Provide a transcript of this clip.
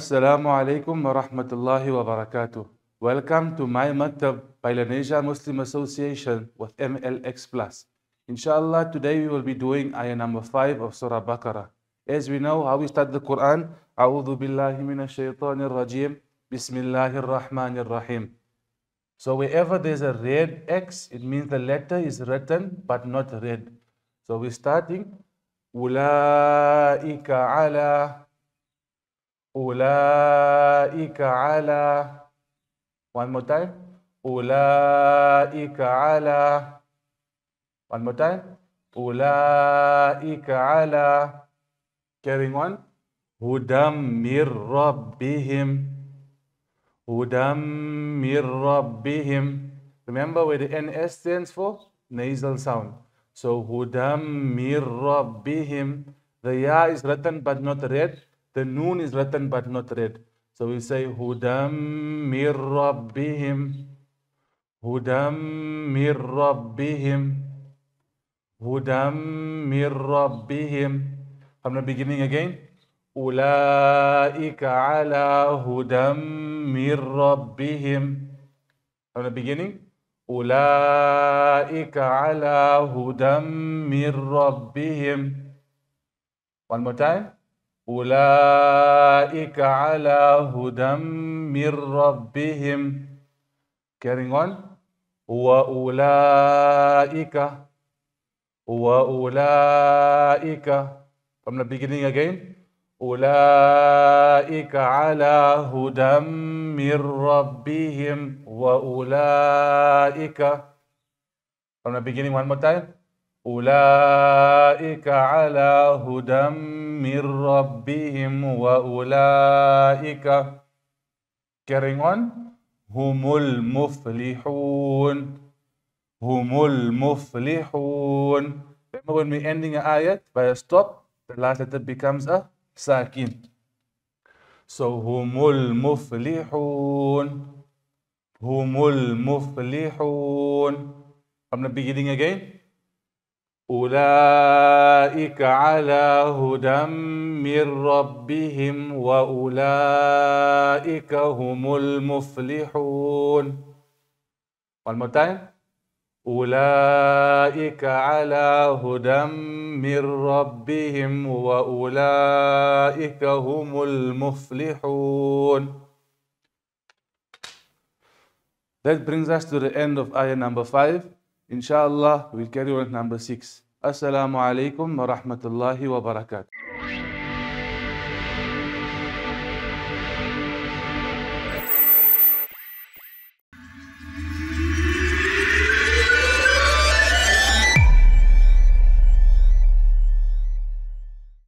السلام عليكم wa rahmatullahi wa barakatuh. Welcome to my maktab by Muslim Association with MLX Plus. Inshallah, today we will be doing ayah number 5 of Surah Baqarah. As we know how we start the Quran, بالله من الشيطان الرجيم بسم الله الرحمن الرحيم. So wherever there's a red X, it means the letter is written but not read. So we're starting, أولئك على Ulaika ala. One more time. Ulaika ala. One more time. Ulaika ala. Carrying on. Hudammir rabbihim. Hudammir rabbihim. Remember where the NS stands for? Nasal sound. So hudammir rabbihim. The ya is written but not read. The noon is written but not read. So we say Hudam mir Rabbihim. Hudam mir Rabbihim. Hudam mir Rabbihim. From the beginning again. أولئك على هدى من From the beginning أولئك على هدى من ربهم One more time أولئك على هدى من ربهم carrying on وأولئك وأولئك from the beginning again أولئك على هدى من ربهم وأولئك from the beginning one more time أولئك على هدى من ربهم وأولئك carrying on هم المفلحون هم المفلحون Remember when we're ending an ayat by a stop the last letter becomes a ساكن So هم المفلحون هم المفلحون From the beginning again أولئك على هدى من ربهم وأولئك هم المفلحون One more time. أولئك على هدى من ربهم وأولئك هم المفلحون That brings us to the end of ayah number five. ان شاء الله ويل كاري on number 6 السلام عليكم ورحمه الله وبركاته